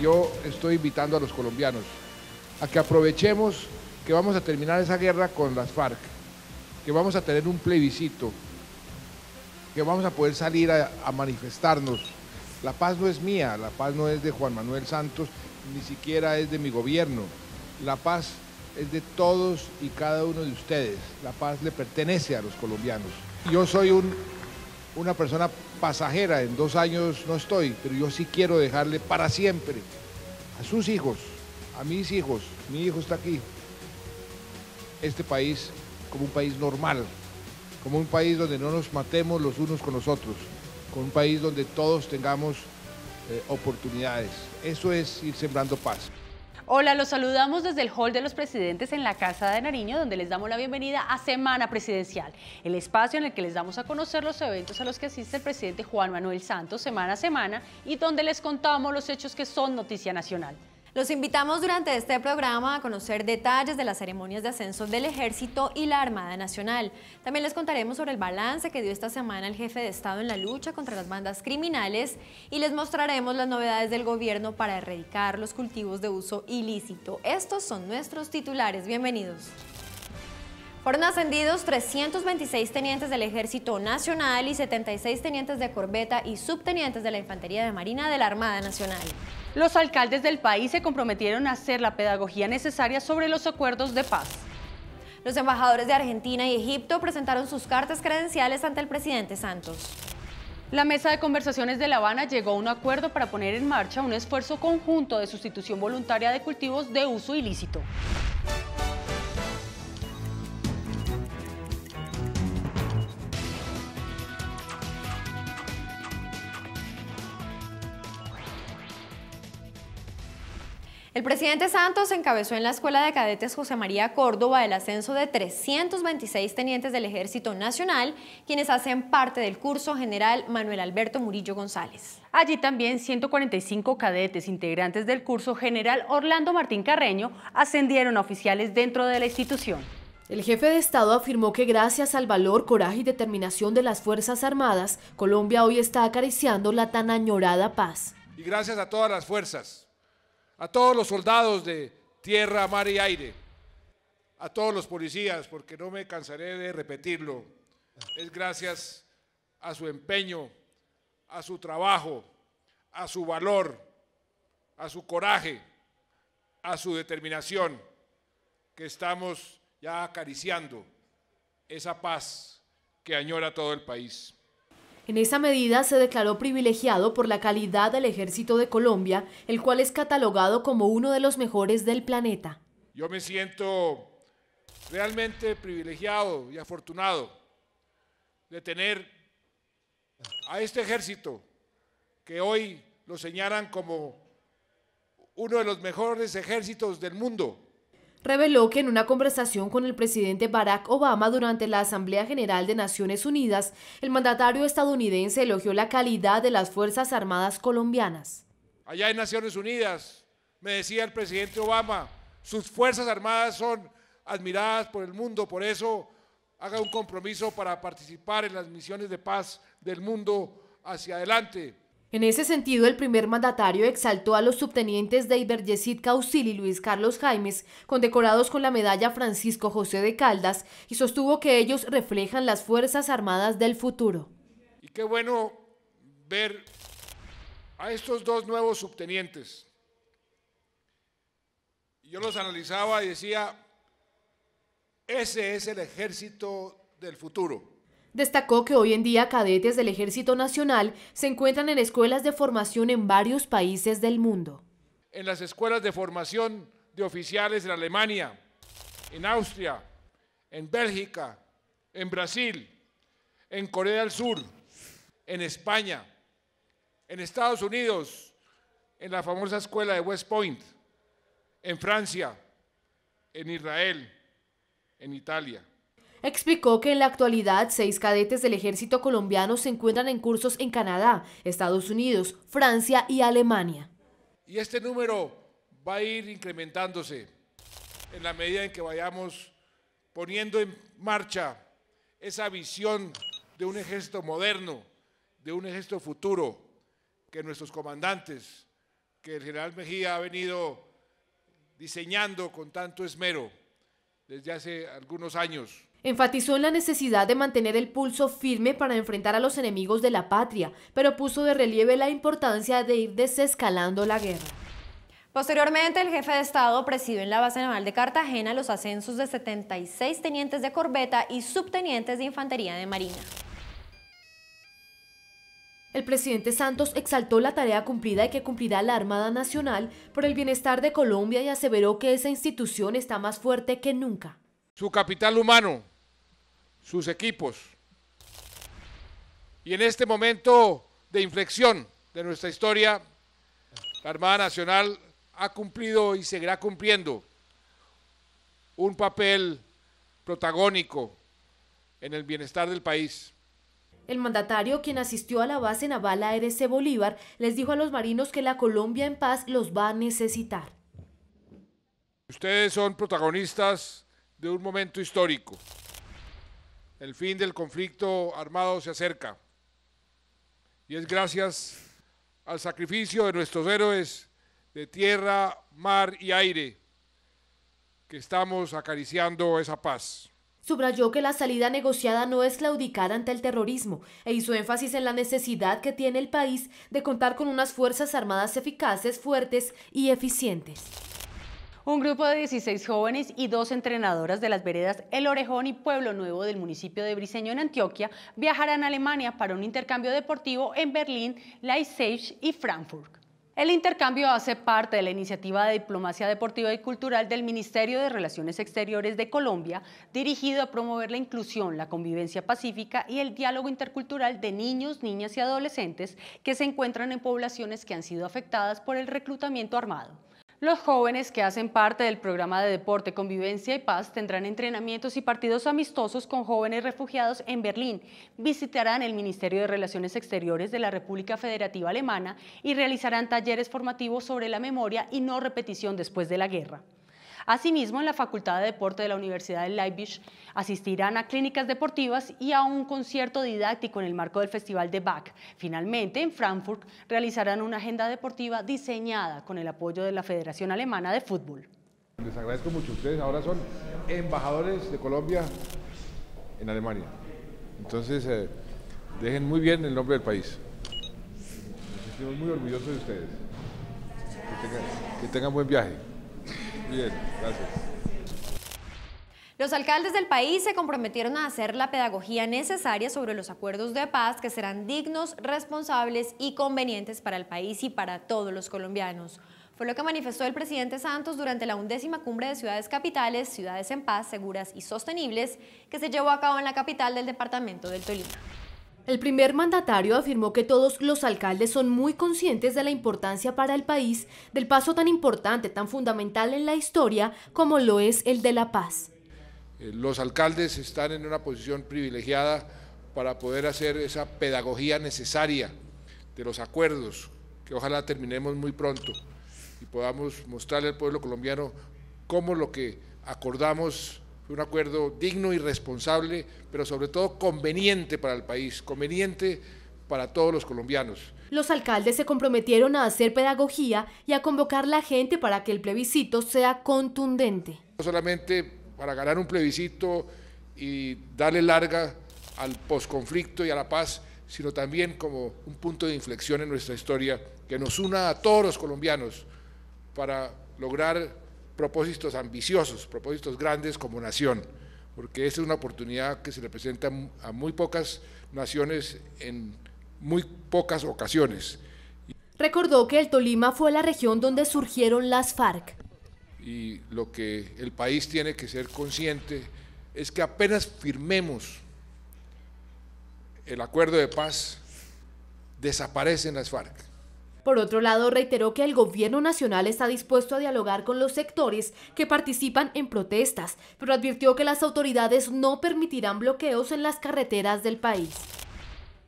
yo estoy invitando a los colombianos a que aprovechemos que vamos a terminar esa guerra con las FARC, que vamos a tener un plebiscito, que vamos a poder salir a, manifestarnos. La paz no es mía, la paz no es de Juan Manuel Santos, ni siquiera es de mi gobierno. La paz es de todos y cada uno de ustedes. La paz le pertenece a los colombianos. Yo soy un, una persona pasajera, en dos años no estoy, pero yo sí quiero dejarle para siempre a sus hijos, a mis hijos, mi hijo está aquí, este país como un país normal, como un país donde no nos matemos los unos con los otros, como un país donde todos tengamos eh, oportunidades. Eso es ir sembrando paz. Hola, los saludamos desde el Hall de los Presidentes en la Casa de Nariño, donde les damos la bienvenida a Semana Presidencial, el espacio en el que les damos a conocer los eventos a los que asiste el presidente Juan Manuel Santos semana a semana y donde les contamos los hechos que son noticia nacional. Los invitamos durante este programa a conocer detalles de las ceremonias de ascenso del Ejército y la Armada Nacional. También les contaremos sobre el balance que dio esta semana el jefe de Estado en la lucha contra las bandas criminales y les mostraremos las novedades del gobierno para erradicar los cultivos de uso ilícito. Estos son nuestros titulares. Bienvenidos. Fueron ascendidos 326 tenientes del Ejército Nacional y 76 tenientes de corbeta y subtenientes de la Infantería de Marina de la Armada Nacional. Los alcaldes del país se comprometieron a hacer la pedagogía necesaria sobre los acuerdos de paz. Los embajadores de Argentina y Egipto presentaron sus cartas credenciales ante el presidente Santos. La mesa de conversaciones de La Habana llegó a un acuerdo para poner en marcha un esfuerzo conjunto de sustitución voluntaria de cultivos de uso ilícito. El presidente Santos encabezó en la Escuela de Cadetes José María Córdoba el ascenso de 326 tenientes del Ejército Nacional, quienes hacen parte del curso general Manuel Alberto Murillo González. Allí también 145 cadetes integrantes del curso general Orlando Martín Carreño ascendieron a oficiales dentro de la institución. El jefe de Estado afirmó que gracias al valor, coraje y determinación de las Fuerzas Armadas, Colombia hoy está acariciando la tan añorada paz. Y gracias a todas las fuerzas a todos los soldados de tierra, mar y aire, a todos los policías, porque no me cansaré de repetirlo. Es gracias a su empeño, a su trabajo, a su valor, a su coraje, a su determinación, que estamos ya acariciando esa paz que añora todo el país. En esa medida se declaró privilegiado por la calidad del ejército de Colombia, el cual es catalogado como uno de los mejores del planeta. Yo me siento realmente privilegiado y afortunado de tener a este ejército que hoy lo señalan como uno de los mejores ejércitos del mundo reveló que en una conversación con el presidente Barack Obama durante la Asamblea General de Naciones Unidas, el mandatario estadounidense elogió la calidad de las Fuerzas Armadas colombianas. Allá en Naciones Unidas, me decía el presidente Obama, sus Fuerzas Armadas son admiradas por el mundo, por eso haga un compromiso para participar en las misiones de paz del mundo hacia adelante. En ese sentido, el primer mandatario exaltó a los subtenientes de Ibergesit Causil y Luis Carlos Jaimes, condecorados con la medalla Francisco José de Caldas, y sostuvo que ellos reflejan las Fuerzas Armadas del futuro. Y qué bueno ver a estos dos nuevos subtenientes. Yo los analizaba y decía, ese es el ejército del futuro Destacó que hoy en día cadetes del Ejército Nacional se encuentran en escuelas de formación en varios países del mundo. En las escuelas de formación de oficiales de Alemania, en Austria, en Bélgica, en Brasil, en Corea del Sur, en España, en Estados Unidos, en la famosa escuela de West Point, en Francia, en Israel, en Italia. Explicó que en la actualidad seis cadetes del ejército colombiano se encuentran en cursos en Canadá, Estados Unidos, Francia y Alemania. Y este número va a ir incrementándose en la medida en que vayamos poniendo en marcha esa visión de un ejército moderno, de un ejército futuro, que nuestros comandantes, que el general Mejía ha venido diseñando con tanto esmero desde hace algunos años. Enfatizó en la necesidad de mantener el pulso firme para enfrentar a los enemigos de la patria, pero puso de relieve la importancia de ir desescalando la guerra. Posteriormente, el jefe de Estado presidió en la base naval de Cartagena los ascensos de 76 tenientes de corbeta y subtenientes de infantería de marina. El presidente Santos exaltó la tarea cumplida y que cumplirá la Armada Nacional por el bienestar de Colombia y aseveró que esa institución está más fuerte que nunca su capital humano, sus equipos. Y en este momento de inflexión de nuestra historia, la Armada Nacional ha cumplido y seguirá cumpliendo un papel protagónico en el bienestar del país. El mandatario, quien asistió a la base naval ARC Bolívar, les dijo a los marinos que la Colombia en paz los va a necesitar. Ustedes son protagonistas de un momento histórico. El fin del conflicto armado se acerca y es gracias al sacrificio de nuestros héroes de tierra, mar y aire que estamos acariciando esa paz. Subrayó que la salida negociada no es claudicar ante el terrorismo e hizo énfasis en la necesidad que tiene el país de contar con unas Fuerzas Armadas eficaces, fuertes y eficientes. Un grupo de 16 jóvenes y dos entrenadoras de las veredas El Orejón y Pueblo Nuevo del municipio de Briseño en Antioquia viajarán a Alemania para un intercambio deportivo en Berlín, Leipzig y Frankfurt. El intercambio hace parte de la iniciativa de diplomacia deportiva y cultural del Ministerio de Relaciones Exteriores de Colombia, dirigido a promover la inclusión, la convivencia pacífica y el diálogo intercultural de niños, niñas y adolescentes que se encuentran en poblaciones que han sido afectadas por el reclutamiento armado. Los jóvenes que hacen parte del programa de deporte, convivencia y paz tendrán entrenamientos y partidos amistosos con jóvenes refugiados en Berlín. Visitarán el Ministerio de Relaciones Exteriores de la República Federativa Alemana y realizarán talleres formativos sobre la memoria y no repetición después de la guerra. Asimismo, en la Facultad de Deporte de la Universidad de Leipzig asistirán a clínicas deportivas y a un concierto didáctico en el marco del Festival de Bach. Finalmente, en Frankfurt realizarán una agenda deportiva diseñada con el apoyo de la Federación Alemana de Fútbol. Les agradezco mucho. a Ustedes ahora son embajadores de Colombia en Alemania. Entonces, eh, dejen muy bien el nombre del país. Nos muy orgullosos de ustedes. que tengan buen viaje gracias. Los alcaldes del país se comprometieron a hacer la pedagogía necesaria sobre los acuerdos de paz que serán dignos, responsables y convenientes para el país y para todos los colombianos. Fue lo que manifestó el presidente Santos durante la undécima cumbre de ciudades capitales, ciudades en paz, seguras y sostenibles, que se llevó a cabo en la capital del departamento del Tolima. El primer mandatario afirmó que todos los alcaldes son muy conscientes de la importancia para el país del paso tan importante, tan fundamental en la historia como lo es el de la paz. Eh, los alcaldes están en una posición privilegiada para poder hacer esa pedagogía necesaria de los acuerdos, que ojalá terminemos muy pronto y podamos mostrarle al pueblo colombiano cómo lo que acordamos un acuerdo digno y responsable, pero sobre todo conveniente para el país, conveniente para todos los colombianos. Los alcaldes se comprometieron a hacer pedagogía y a convocar la gente para que el plebiscito sea contundente. No solamente para ganar un plebiscito y darle larga al posconflicto y a la paz, sino también como un punto de inflexión en nuestra historia que nos una a todos los colombianos para lograr propósitos ambiciosos, propósitos grandes como nación, porque esa es una oportunidad que se le presenta a muy pocas naciones en muy pocas ocasiones. Recordó que el Tolima fue la región donde surgieron las FARC. Y lo que el país tiene que ser consciente es que apenas firmemos el acuerdo de paz, desaparecen las FARC. Por otro lado, reiteró que el gobierno nacional está dispuesto a dialogar con los sectores que participan en protestas, pero advirtió que las autoridades no permitirán bloqueos en las carreteras del país.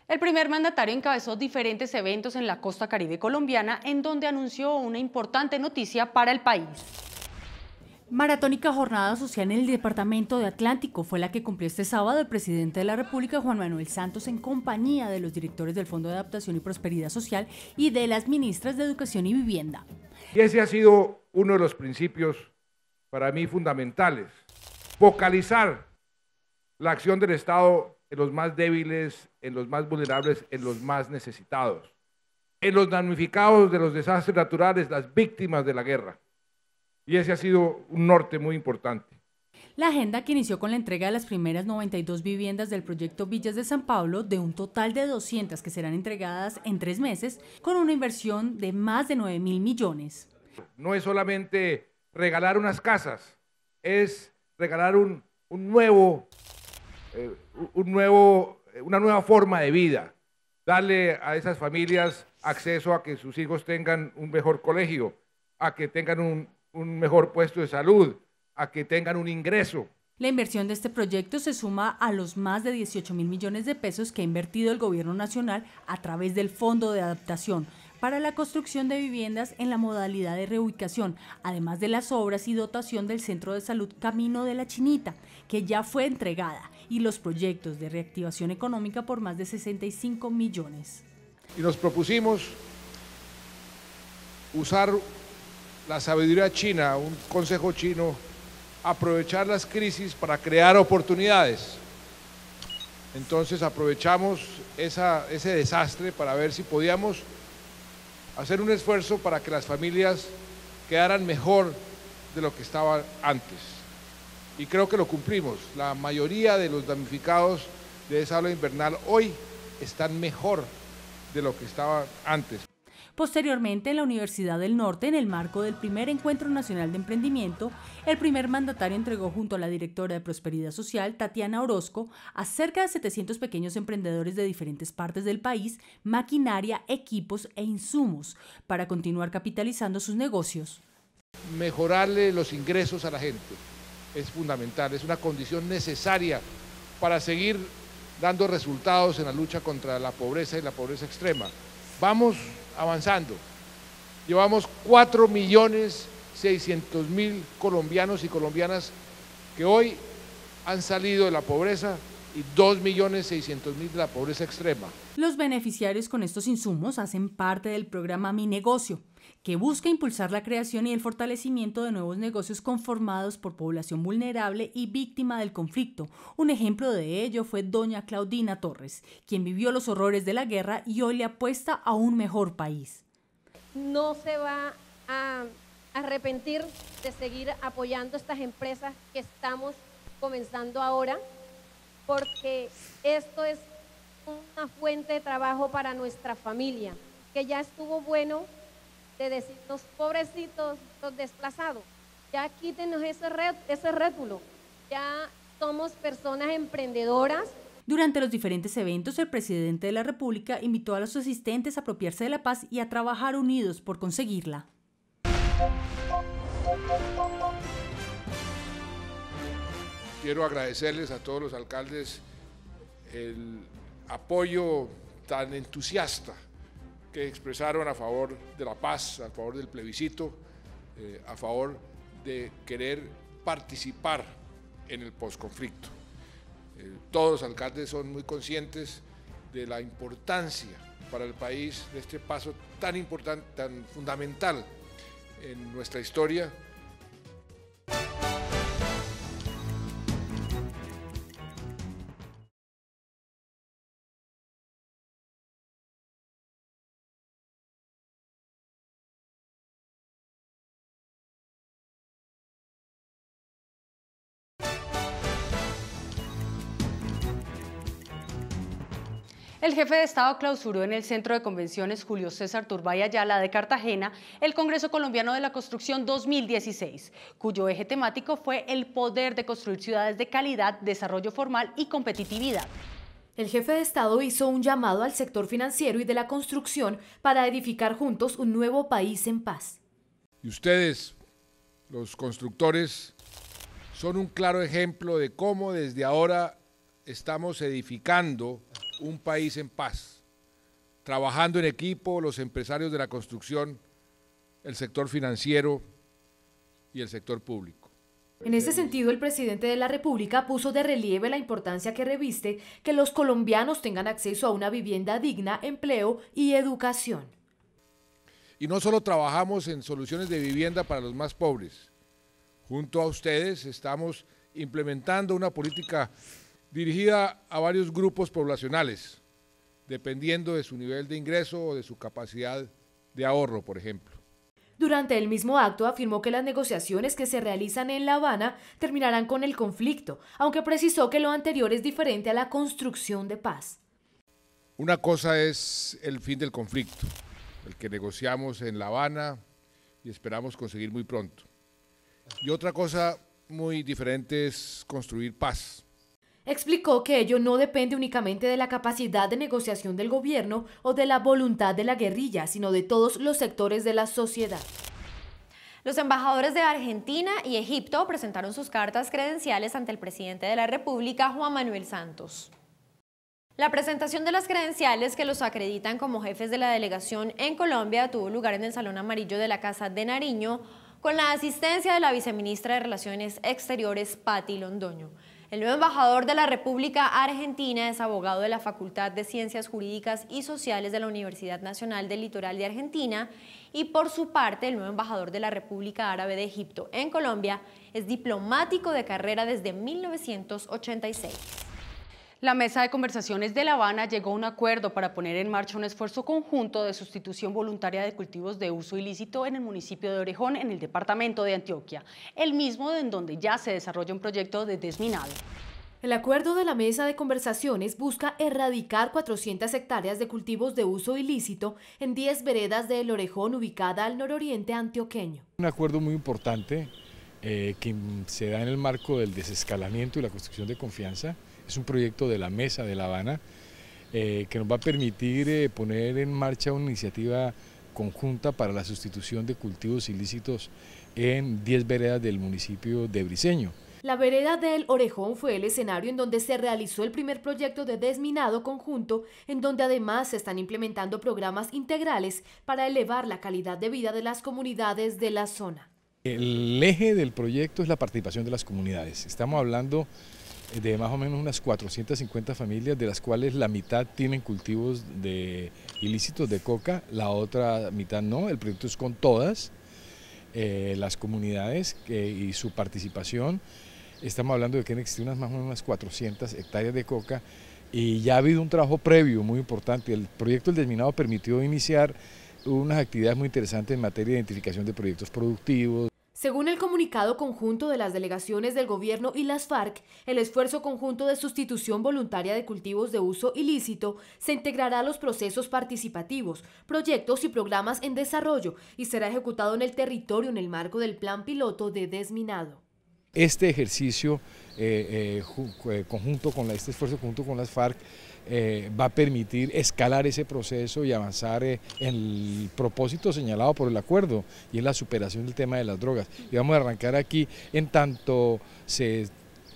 El primer mandatario encabezó diferentes eventos en la costa caribe colombiana en donde anunció una importante noticia para el país. Maratónica jornada social en el departamento de Atlántico fue la que cumplió este sábado el presidente de la República, Juan Manuel Santos, en compañía de los directores del Fondo de Adaptación y Prosperidad Social y de las ministras de Educación y Vivienda. ese ha sido uno de los principios para mí fundamentales, focalizar la acción del Estado en los más débiles, en los más vulnerables, en los más necesitados, en los damnificados de los desastres naturales, las víctimas de la guerra. Y ese ha sido un norte muy importante. La agenda que inició con la entrega de las primeras 92 viviendas del proyecto Villas de San Pablo, de un total de 200 que serán entregadas en tres meses, con una inversión de más de 9 mil millones. No es solamente regalar unas casas, es regalar un, nuevo, eh, un nuevo, una nueva forma de vida, darle a esas familias acceso a que sus hijos tengan un mejor colegio, a que tengan un, un mejor puesto de salud, a que tengan un ingreso. La inversión de este proyecto se suma a los más de 18 mil millones de pesos que ha invertido el Gobierno Nacional a través del Fondo de Adaptación para la construcción de viviendas en la modalidad de reubicación, además de las obras y dotación del Centro de Salud Camino de la Chinita, que ya fue entregada, y los proyectos de reactivación económica por más de 65 millones. Y nos propusimos usar la sabiduría china, un consejo chino, aprovechar las crisis para crear oportunidades. Entonces aprovechamos ese desastre para ver si podíamos hacer un esfuerzo para que las familias quedaran mejor de lo que estaban antes. Y creo que lo cumplimos. La mayoría de los damnificados de esa ola invernal hoy están mejor de lo que estaban antes. Posteriormente, en la Universidad del Norte, en el marco del primer Encuentro Nacional de Emprendimiento, el primer mandatario entregó junto a la directora de Prosperidad Social, Tatiana Orozco, a cerca de 700 pequeños emprendedores de diferentes partes del país maquinaria, equipos e insumos para continuar capitalizando sus negocios. Mejorarle los ingresos a la gente es fundamental, es una condición necesaria para seguir dando resultados en la lucha contra la pobreza y la pobreza extrema. Vamos avanzando. Llevamos 4.600.000 millones colombianos y colombianas que hoy han salido de la pobreza y 2.600.000 de la pobreza extrema. Los beneficiarios con estos insumos hacen parte del programa Mi Negocio, que busca impulsar la creación y el fortalecimiento de nuevos negocios conformados por población vulnerable y víctima del conflicto. Un ejemplo de ello fue doña Claudina Torres, quien vivió los horrores de la guerra y hoy le apuesta a un mejor país. No se va a arrepentir de seguir apoyando estas empresas que estamos comenzando ahora, porque esto es una fuente de trabajo para nuestra familia, que ya estuvo bueno de decir, los pobrecitos, los desplazados, ya quítenos ese, ese rétulo, ya somos personas emprendedoras. Durante los diferentes eventos, el presidente de la República invitó a los asistentes a apropiarse de la paz y a trabajar unidos por conseguirla. Quiero agradecerles a todos los alcaldes el apoyo tan entusiasta que expresaron a favor de la paz, a favor del plebiscito, eh, a favor de querer participar en el posconflicto. Eh, todos los alcaldes son muy conscientes de la importancia para el país de este paso tan importante, tan fundamental en nuestra historia El jefe de Estado clausuró en el Centro de Convenciones Julio César Turbay Ayala de Cartagena el Congreso Colombiano de la Construcción 2016, cuyo eje temático fue el poder de construir ciudades de calidad, desarrollo formal y competitividad. El jefe de Estado hizo un llamado al sector financiero y de la construcción para edificar juntos un nuevo país en paz. Y ustedes, los constructores, son un claro ejemplo de cómo desde ahora estamos edificando un país en paz, trabajando en equipo los empresarios de la construcción, el sector financiero y el sector público. En ese sentido, el presidente de la República puso de relieve la importancia que reviste que los colombianos tengan acceso a una vivienda digna, empleo y educación. Y no solo trabajamos en soluciones de vivienda para los más pobres, junto a ustedes estamos implementando una política dirigida a varios grupos poblacionales, dependiendo de su nivel de ingreso o de su capacidad de ahorro, por ejemplo. Durante el mismo acto afirmó que las negociaciones que se realizan en La Habana terminarán con el conflicto, aunque precisó que lo anterior es diferente a la construcción de paz. Una cosa es el fin del conflicto, el que negociamos en La Habana y esperamos conseguir muy pronto. Y otra cosa muy diferente es construir paz Explicó que ello no depende únicamente de la capacidad de negociación del gobierno o de la voluntad de la guerrilla, sino de todos los sectores de la sociedad. Los embajadores de Argentina y Egipto presentaron sus cartas credenciales ante el presidente de la República, Juan Manuel Santos. La presentación de las credenciales que los acreditan como jefes de la delegación en Colombia tuvo lugar en el Salón Amarillo de la Casa de Nariño con la asistencia de la viceministra de Relaciones Exteriores, Patti Londoño. El nuevo embajador de la República Argentina es abogado de la Facultad de Ciencias Jurídicas y Sociales de la Universidad Nacional del Litoral de Argentina y por su parte el nuevo embajador de la República Árabe de Egipto en Colombia es diplomático de carrera desde 1986. La mesa de conversaciones de La Habana llegó a un acuerdo para poner en marcha un esfuerzo conjunto de sustitución voluntaria de cultivos de uso ilícito en el municipio de Orejón, en el departamento de Antioquia, el mismo en donde ya se desarrolla un proyecto de desminado. El acuerdo de la mesa de conversaciones busca erradicar 400 hectáreas de cultivos de uso ilícito en 10 veredas del Orejón ubicada al nororiente antioqueño. Un acuerdo muy importante eh, que se da en el marco del desescalamiento y la construcción de confianza es un proyecto de la Mesa de La Habana eh, que nos va a permitir eh, poner en marcha una iniciativa conjunta para la sustitución de cultivos ilícitos en 10 veredas del municipio de Briceño. La vereda del Orejón fue el escenario en donde se realizó el primer proyecto de desminado conjunto, en donde además se están implementando programas integrales para elevar la calidad de vida de las comunidades de la zona. El eje del proyecto es la participación de las comunidades. Estamos hablando de más o menos unas 450 familias, de las cuales la mitad tienen cultivos de ilícitos de coca, la otra mitad no. El proyecto es con todas eh, las comunidades y su participación. Estamos hablando de que existen unas más o menos unas 400 hectáreas de coca y ya ha habido un trabajo previo muy importante. El proyecto El Desminado permitió iniciar unas actividades muy interesantes en materia de identificación de proyectos productivos, según el comunicado conjunto de las delegaciones del gobierno y las FARC, el esfuerzo conjunto de sustitución voluntaria de cultivos de uso ilícito se integrará a los procesos participativos, proyectos y programas en desarrollo y será ejecutado en el territorio en el marco del plan piloto de desminado. Este ejercicio eh, eh, eh, conjunto con este esfuerzo conjunto con las FARC eh, va a permitir escalar ese proceso y avanzar eh, en el propósito señalado por el acuerdo y en la superación del tema de las drogas. Y vamos a arrancar aquí en tanto se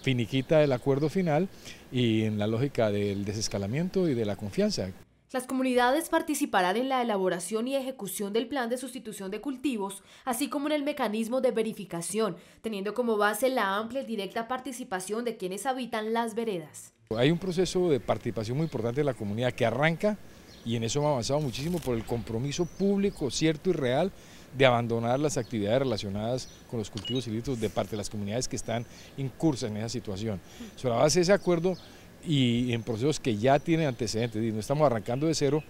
finiquita el acuerdo final y en la lógica del desescalamiento y de la confianza. Las comunidades participarán en la elaboración y ejecución del plan de sustitución de cultivos, así como en el mecanismo de verificación, teniendo como base la amplia y directa participación de quienes habitan las veredas. Hay un proceso de participación muy importante de la comunidad que arranca y en eso hemos avanzado muchísimo por el compromiso público, cierto y real, de abandonar las actividades relacionadas con los cultivos ilícitos de parte de las comunidades que están incursas en esa situación. Sobre la base de ese acuerdo y en procesos que ya tienen antecedentes, y no estamos arrancando de cero.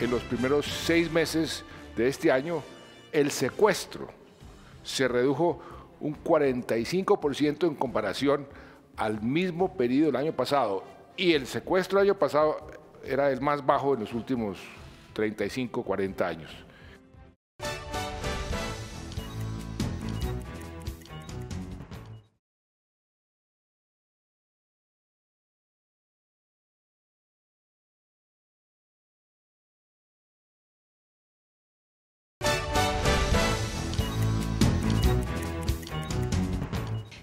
En los primeros seis meses de este año, el secuestro se redujo un 45% en comparación al mismo periodo del año pasado. Y el secuestro del año pasado era el más bajo en los últimos 35, 40 años.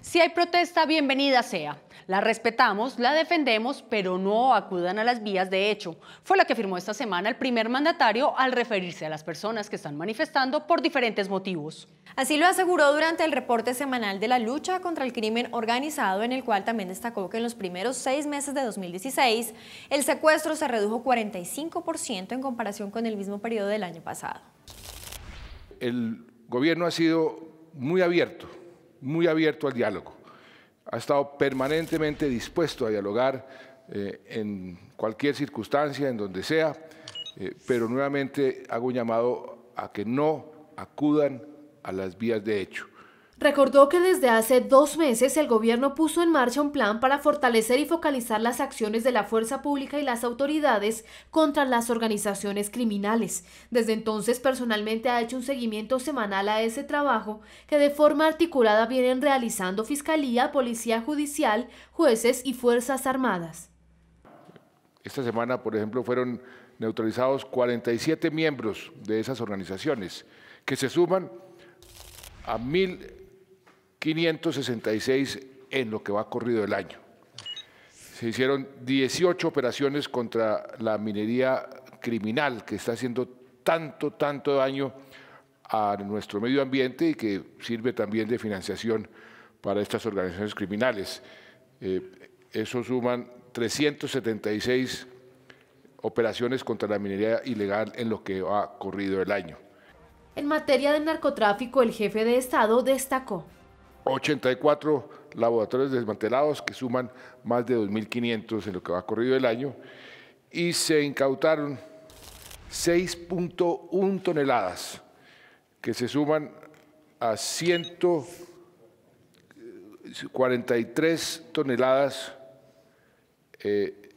Si hay protesta, bienvenida sea. La respetamos, la defendemos, pero no acudan a las vías de hecho. Fue la que afirmó esta semana el primer mandatario al referirse a las personas que están manifestando por diferentes motivos. Así lo aseguró durante el reporte semanal de la lucha contra el crimen organizado, en el cual también destacó que en los primeros seis meses de 2016 el secuestro se redujo 45% en comparación con el mismo periodo del año pasado. El gobierno ha sido muy abierto muy abierto al diálogo. Ha estado permanentemente dispuesto a dialogar eh, en cualquier circunstancia, en donde sea, eh, pero nuevamente hago un llamado a que no acudan a las vías de hecho. Recordó que desde hace dos meses el gobierno puso en marcha un plan para fortalecer y focalizar las acciones de la fuerza pública y las autoridades contra las organizaciones criminales. Desde entonces personalmente ha hecho un seguimiento semanal a ese trabajo que de forma articulada vienen realizando Fiscalía, Policía Judicial, jueces y Fuerzas Armadas. Esta semana, por ejemplo, fueron neutralizados 47 miembros de esas organizaciones que se suman a mil 566 en lo que va corrido el año. Se hicieron 18 operaciones contra la minería criminal que está haciendo tanto, tanto daño a nuestro medio ambiente y que sirve también de financiación para estas organizaciones criminales. Eh, eso suman 376 operaciones contra la minería ilegal en lo que ha corrido el año. En materia de narcotráfico, el jefe de Estado destacó 84 laboratorios desmantelados que suman más de 2.500 en lo que va corrido el año y se incautaron 6.1 toneladas que se suman a 143 toneladas eh,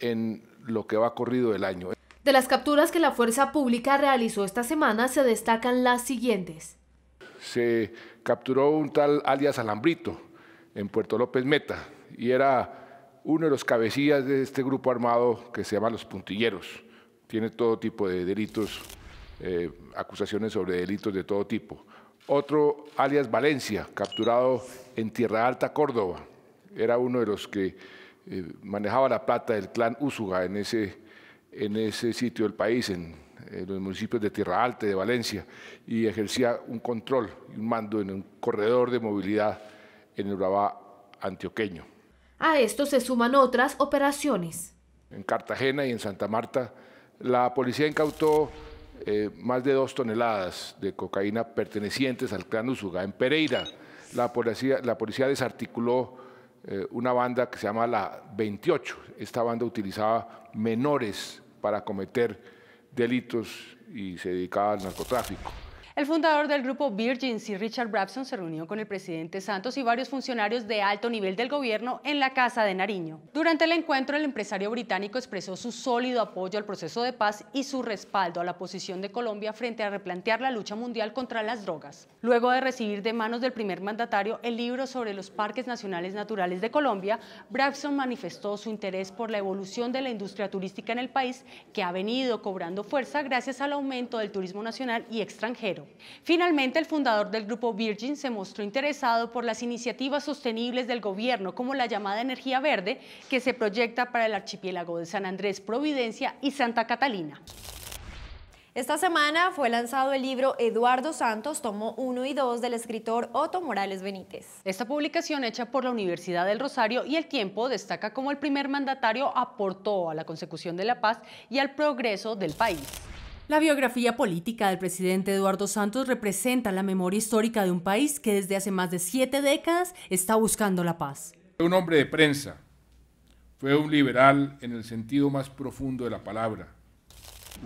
en lo que va corrido el año. De las capturas que la Fuerza Pública realizó esta semana se destacan las siguientes. Se capturó un tal alias Alambrito en Puerto López Meta y era uno de los cabecillas de este grupo armado que se llama Los Puntilleros. Tiene todo tipo de delitos, eh, acusaciones sobre delitos de todo tipo. Otro alias Valencia, capturado en Tierra Alta, Córdoba. Era uno de los que eh, manejaba la plata del clan Úsuga en ese, en ese sitio del país, en en los municipios de Tierra Alta, de Valencia, y ejercía un control y un mando en un corredor de movilidad en el Urabá antioqueño. A esto se suman otras operaciones. En Cartagena y en Santa Marta, la policía incautó eh, más de dos toneladas de cocaína pertenecientes al clan Usuga. En Pereira, la policía, la policía desarticuló eh, una banda que se llama la 28. Esta banda utilizaba menores para cometer delitos y se dedicaba al narcotráfico. El fundador del grupo Virgin, Sir Richard Brabson, se reunió con el presidente Santos y varios funcionarios de alto nivel del gobierno en la Casa de Nariño. Durante el encuentro, el empresario británico expresó su sólido apoyo al proceso de paz y su respaldo a la posición de Colombia frente a replantear la lucha mundial contra las drogas. Luego de recibir de manos del primer mandatario el libro sobre los parques nacionales naturales de Colombia, Brabson manifestó su interés por la evolución de la industria turística en el país, que ha venido cobrando fuerza gracias al aumento del turismo nacional y extranjero. Finalmente, el fundador del grupo Virgin se mostró interesado por las iniciativas sostenibles del gobierno, como la llamada energía verde, que se proyecta para el archipiélago de San Andrés, Providencia y Santa Catalina. Esta semana fue lanzado el libro Eduardo Santos, tomo 1 y 2 del escritor Otto Morales Benítez. Esta publicación hecha por la Universidad del Rosario y El Tiempo destaca cómo el primer mandatario aportó a la consecución de la paz y al progreso del país. La biografía política del presidente Eduardo Santos representa la memoria histórica de un país que desde hace más de siete décadas está buscando la paz. Fue un hombre de prensa, fue un liberal en el sentido más profundo de la palabra,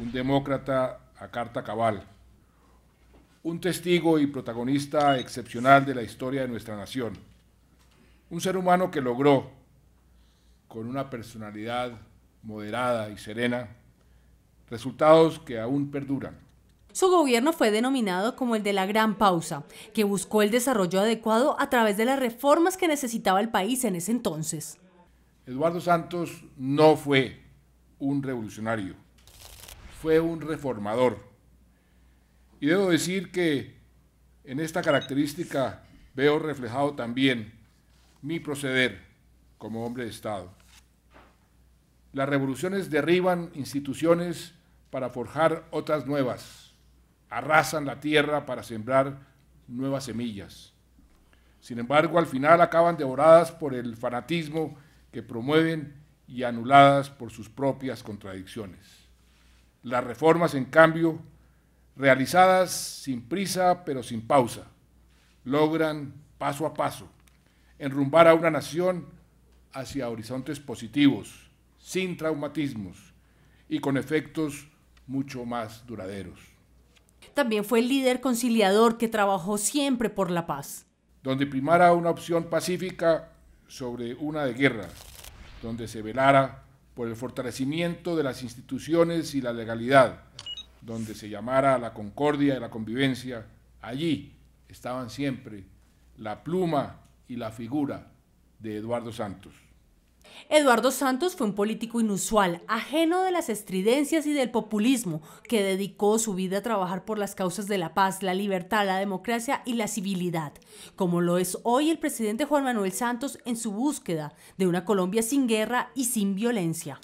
un demócrata a carta cabal, un testigo y protagonista excepcional de la historia de nuestra nación, un ser humano que logró, con una personalidad moderada y serena, resultados que aún perduran. Su gobierno fue denominado como el de la gran pausa, que buscó el desarrollo adecuado a través de las reformas que necesitaba el país en ese entonces. Eduardo Santos no fue un revolucionario, fue un reformador. Y debo decir que en esta característica veo reflejado también mi proceder como hombre de Estado. Las revoluciones derriban instituciones para forjar otras nuevas, arrasan la tierra para sembrar nuevas semillas. Sin embargo, al final acaban devoradas por el fanatismo que promueven y anuladas por sus propias contradicciones. Las reformas, en cambio, realizadas sin prisa pero sin pausa, logran paso a paso enrumbar a una nación hacia horizontes positivos, sin traumatismos y con efectos mucho más duraderos. También fue el líder conciliador que trabajó siempre por la paz. Donde primara una opción pacífica sobre una de guerra, donde se velara por el fortalecimiento de las instituciones y la legalidad, donde se llamara a la concordia y la convivencia, allí estaban siempre la pluma y la figura de Eduardo Santos. Eduardo Santos fue un político inusual, ajeno de las estridencias y del populismo, que dedicó su vida a trabajar por las causas de la paz, la libertad, la democracia y la civilidad, como lo es hoy el presidente Juan Manuel Santos en su búsqueda de una Colombia sin guerra y sin violencia.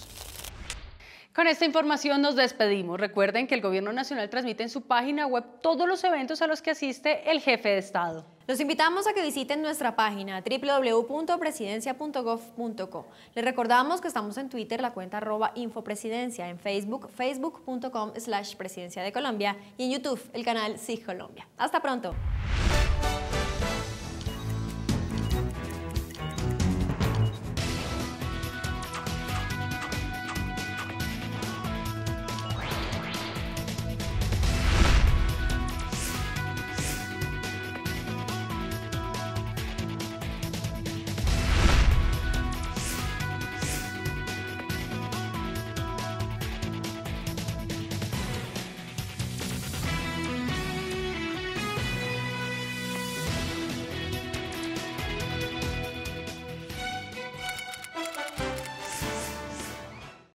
Con esta información nos despedimos. Recuerden que el Gobierno Nacional transmite en su página web todos los eventos a los que asiste el jefe de Estado. Los invitamos a que visiten nuestra página www.presidencia.gov.co. Les recordamos que estamos en Twitter, la cuenta arroba infopresidencia, en Facebook, facebook.com slash presidencia de Colombia y en YouTube, el canal SIG Colombia. Hasta pronto.